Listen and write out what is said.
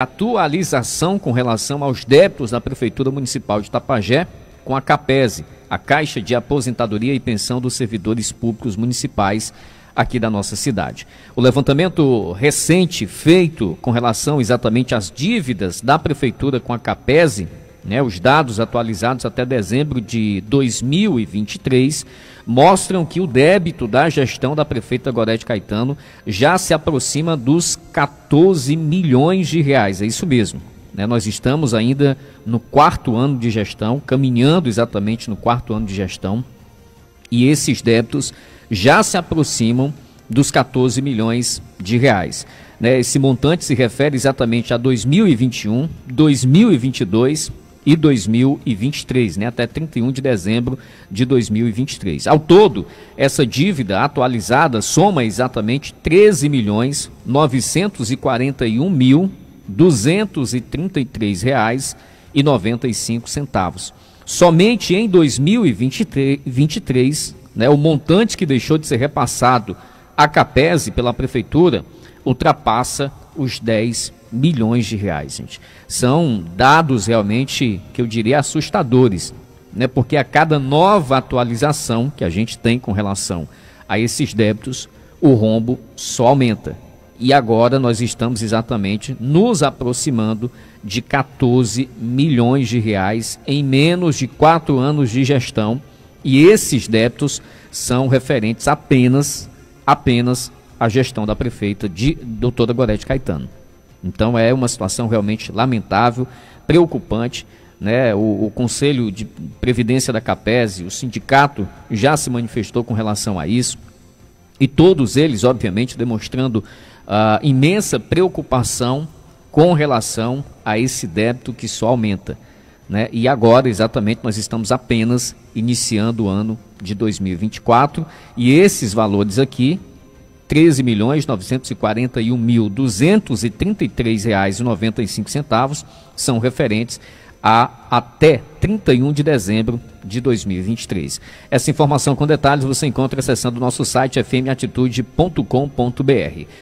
atualização com relação aos débitos da Prefeitura Municipal de Tapajé com a CAPESE, a Caixa de Aposentadoria e Pensão dos Servidores Públicos Municipais aqui da nossa cidade. O levantamento recente feito com relação exatamente às dívidas da Prefeitura com a CAPESE né, os dados atualizados até dezembro de 2023 mostram que o débito da gestão da prefeita Gorete Caetano já se aproxima dos 14 milhões de reais. É isso mesmo. Né? Nós estamos ainda no quarto ano de gestão, caminhando exatamente no quarto ano de gestão, e esses débitos já se aproximam dos 14 milhões de reais. Né? Esse montante se refere exatamente a 2021, 2022 e 2023, né, até 31 de dezembro de 2023. Ao todo, essa dívida atualizada soma exatamente 13 milhões 941 mil 233 reais e 95 centavos. Somente em 2023, né, o montante que deixou de ser repassado à Capese pela prefeitura ultrapassa os 10 milhões de reais, gente. São dados realmente que eu diria assustadores, né? Porque a cada nova atualização que a gente tem com relação a esses débitos, o rombo só aumenta. E agora nós estamos exatamente nos aproximando de 14 milhões de reais em menos de quatro anos de gestão. E esses débitos são referentes apenas, apenas a gestão da prefeita de doutora Gorete Caetano. Então é uma situação realmente lamentável, preocupante. Né? O, o, Conselho de Previdência da CAPES, o sindicato já se manifestou com relação a isso. E todos eles, obviamente, demonstrando uh, imensa preocupação com relação a esse débito que só aumenta. Né? E agora, exatamente, nós estamos apenas iniciando o ano de 2024 e esses valores aqui 13 milhões reais são referentes a até 31 de dezembro de 2023. Essa informação com detalhes você encontra acessando o nosso site fmatitude.com.br.